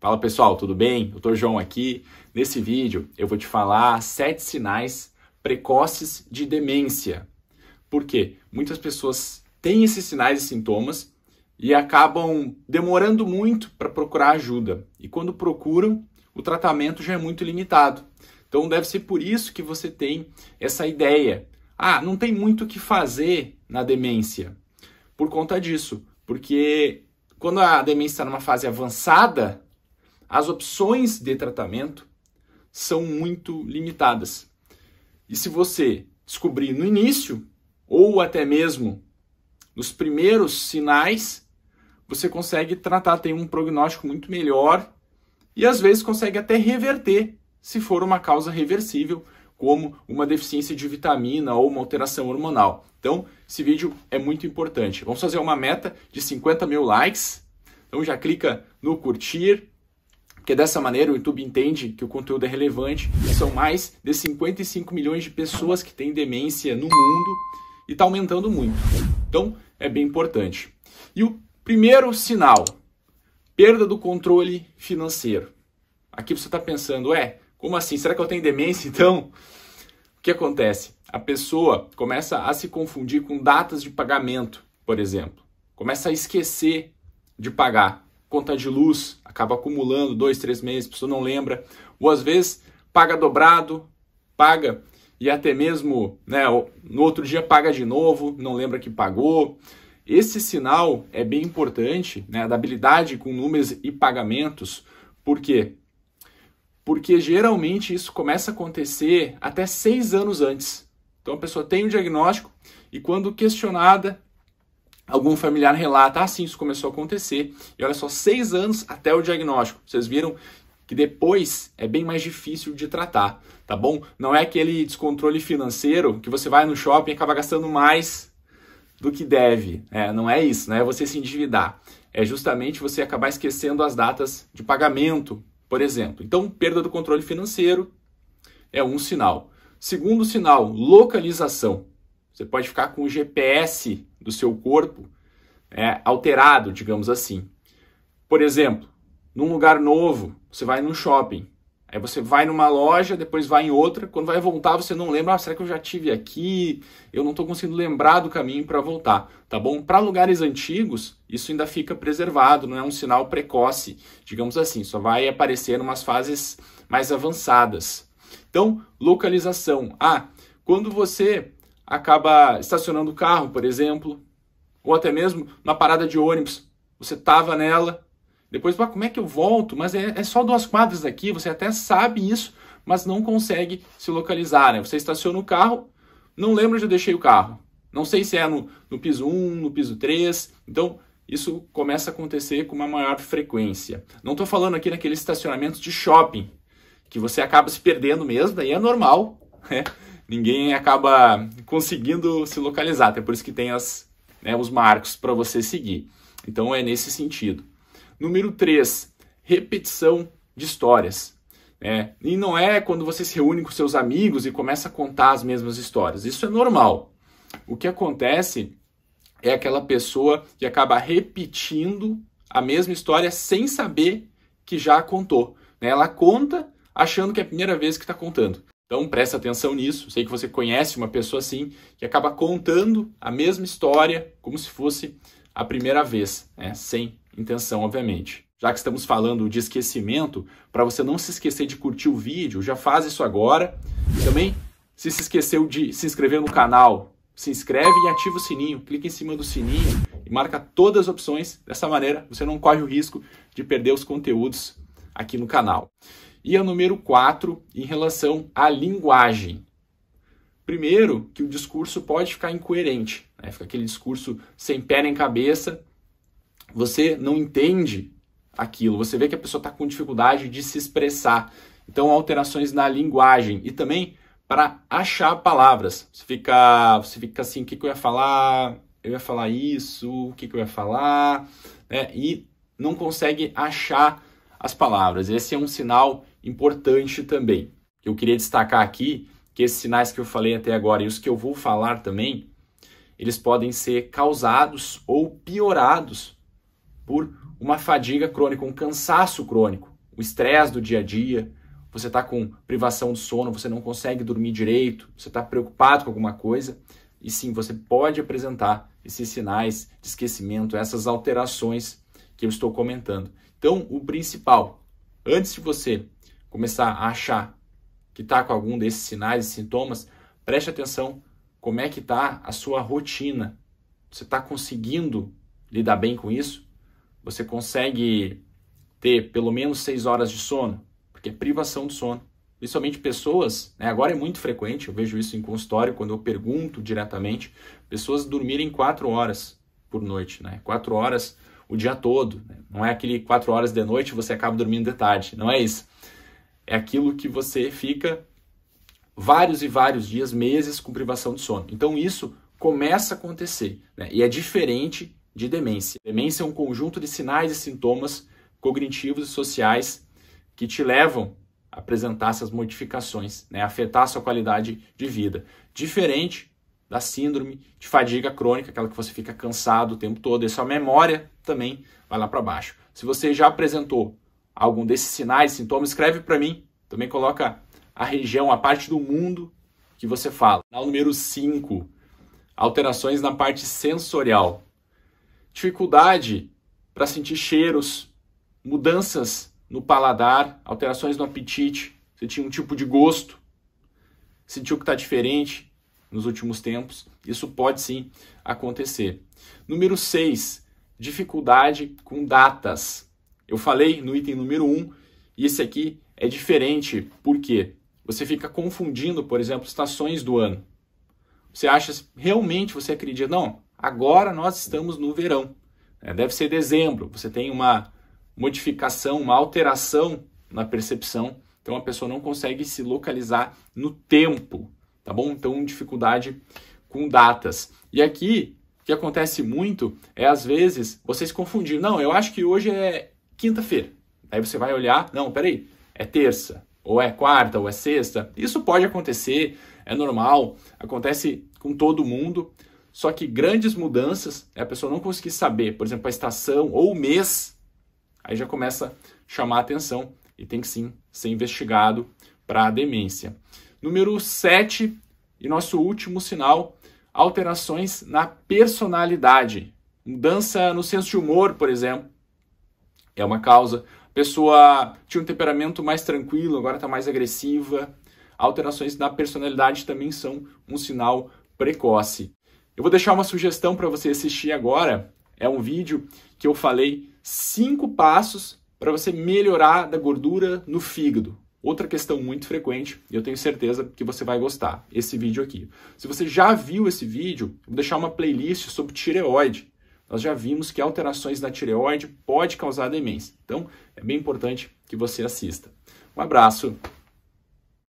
Fala pessoal, tudo bem? Eu tô João aqui. Nesse vídeo eu vou te falar sete sinais precoces de demência. Por quê? Muitas pessoas têm esses sinais e sintomas e acabam demorando muito para procurar ajuda. E quando procuram, o tratamento já é muito limitado. Então deve ser por isso que você tem essa ideia. Ah, não tem muito o que fazer na demência. Por conta disso, porque quando a demência está numa fase avançada, as opções de tratamento são muito limitadas. E se você descobrir no início, ou até mesmo nos primeiros sinais, você consegue tratar, tem um prognóstico muito melhor e às vezes consegue até reverter, se for uma causa reversível, como uma deficiência de vitamina ou uma alteração hormonal. Então, esse vídeo é muito importante. Vamos fazer uma meta de 50 mil likes. Então já clica no curtir, porque dessa maneira o YouTube entende que o conteúdo é relevante. São mais de 55 milhões de pessoas que têm demência no mundo e está aumentando muito. Então, é bem importante. E o primeiro sinal, perda do controle financeiro. Aqui você está pensando, é, como assim? Será que eu tenho demência então? O que acontece? A pessoa começa a se confundir com datas de pagamento, por exemplo. Começa a esquecer de pagar conta de luz, acaba acumulando dois, três meses, a pessoa não lembra, ou às vezes paga dobrado, paga e até mesmo né, no outro dia paga de novo, não lembra que pagou. Esse sinal é bem importante, né, da habilidade com números e pagamentos, por quê? Porque geralmente isso começa a acontecer até seis anos antes. Então a pessoa tem o diagnóstico e quando questionada, algum familiar relata, ah, sim, isso começou a acontecer. E olha só, seis anos até o diagnóstico. Vocês viram que depois é bem mais difícil de tratar, tá bom? Não é aquele descontrole financeiro que você vai no shopping e acaba gastando mais do que deve. É, não é isso, né? É você se endividar. É justamente você acabar esquecendo as datas de pagamento, por exemplo. Então, perda do controle financeiro é um sinal. Segundo sinal, localização. Você pode ficar com o GPS do seu corpo é, alterado, digamos assim. Por exemplo, num lugar novo, você vai num shopping. Aí você vai numa loja, depois vai em outra. Quando vai voltar, você não lembra. Ah, será que eu já tive aqui? Eu não estou conseguindo lembrar do caminho para voltar, tá bom? Para lugares antigos, isso ainda fica preservado, não é um sinal precoce, digamos assim. Só vai aparecer em umas fases mais avançadas. Então, localização. Ah, quando você acaba estacionando o carro, por exemplo, ou até mesmo na parada de ônibus. Você estava nela, depois, ah, como é que eu volto? Mas é, é só duas quadras daqui, você até sabe isso, mas não consegue se localizar. Né? Você estaciona o carro, não lembra onde eu deixei o carro. Não sei se é no, no piso 1, no piso 3. Então, isso começa a acontecer com uma maior frequência. Não estou falando aqui naqueles estacionamentos de shopping, que você acaba se perdendo mesmo, daí é normal. Né? ninguém acaba conseguindo se localizar. Até por isso que tem as, né, os marcos para você seguir. Então é nesse sentido. Número 3, repetição de histórias. Né? e não é quando você se reúne com seus amigos e começa a contar as mesmas histórias. Isso é normal. O que acontece é aquela pessoa que acaba repetindo a mesma história sem saber que já contou. Né? Ela conta achando que é a primeira vez que está contando. Então presta atenção nisso. Sei que você conhece uma pessoa assim que acaba contando a mesma história como se fosse a primeira vez, né? sem intenção, obviamente. Já que estamos falando de esquecimento, para você não se esquecer de curtir o vídeo, já faz isso agora. Também, se se esqueceu de se inscrever no canal, se inscreve e ativa o sininho. Clica em cima do sininho e marca todas as opções. Dessa maneira, você não corre o risco de perder os conteúdos aqui no canal. E a número 4, em relação à linguagem. Primeiro, que o discurso pode ficar incoerente, né? fica aquele discurso sem pé nem cabeça, você não entende aquilo, você vê que a pessoa está com dificuldade de se expressar. Então, alterações na linguagem e também para achar palavras. Você fica, você fica assim, o que, que eu ia falar? Eu ia falar isso, o que, que eu ia falar? Né? E não consegue achar as palavras. Esse é um sinal importante também. Eu queria destacar aqui que esses sinais que eu falei até agora e os que eu vou falar também, eles podem ser causados ou piorados por uma fadiga crônica, um cansaço crônico, o estresse do dia a dia, você está com privação de sono, você não consegue dormir direito, você está preocupado com alguma coisa, e sim, você pode apresentar esses sinais de esquecimento, essas alterações que eu estou comentando. Então, o principal, antes de você começar a achar que está com algum desses sinais e sintomas, preste atenção como é que está a sua rotina. Você está conseguindo lidar bem com isso? Você consegue ter pelo menos seis horas de sono? Porque é privação de sono. Principalmente pessoas, né? agora é muito frequente, eu vejo isso em consultório, quando eu pergunto diretamente, pessoas dormirem quatro horas por noite, né? Quatro horas o dia todo. Né? Não é aquele quatro horas de noite você acaba dormindo de tarde. Não é isso. É aquilo que você fica vários e vários dias, meses com privação de sono. Então isso começa a acontecer né? e é diferente de demência. Demência é um conjunto de sinais e sintomas cognitivos e sociais que te levam a apresentar essas modificações, né? afetar a sua qualidade de vida. Diferente da síndrome de fadiga crônica, aquela que você fica cansado o tempo todo, e sua memória também vai lá para baixo. Se você já apresentou algum desses sinais, sintomas, escreve para mim. Também coloca a região, a parte do mundo que você fala. Sinal número 5, alterações na parte sensorial. Dificuldade para sentir cheiros, mudanças no paladar, alterações no apetite, sentir um tipo de gosto, Sentiu que está diferente, nos últimos tempos. Isso pode sim acontecer. Número 6, dificuldade com datas. Eu falei no item número 1 um, e esse aqui é diferente. Por quê? Você fica confundindo, por exemplo, estações do ano. Você acha, realmente você acredita, não, agora nós estamos no verão. É, deve ser dezembro. Você tem uma modificação, uma alteração na percepção. Então a pessoa não consegue se localizar no tempo tá bom? Então, dificuldade com datas. E aqui, o que acontece muito é, às vezes, vocês confundir. Não, eu acho que hoje é quinta-feira. Aí você vai olhar, não, peraí, é terça, ou é quarta, ou é sexta. Isso pode acontecer, é normal, acontece com todo mundo. Só que grandes mudanças, é a pessoa não conseguir saber, por exemplo, a estação ou o mês, aí já começa a chamar a atenção e tem que sim ser investigado para a demência. Número 7, e nosso último sinal, alterações na personalidade. Mudança no senso de humor, por exemplo, é uma causa. A pessoa tinha um temperamento mais tranquilo, agora está mais agressiva. Alterações na personalidade também são um sinal precoce. Eu vou deixar uma sugestão para você assistir agora. É um vídeo que eu falei cinco passos para você melhorar da gordura no fígado. Outra questão muito frequente, e eu tenho certeza que você vai gostar, esse vídeo aqui. Se você já viu esse vídeo, vou deixar uma playlist sobre tireoide. Nós já vimos que alterações na tireoide pode causar demência. Então, é bem importante que você assista. Um abraço.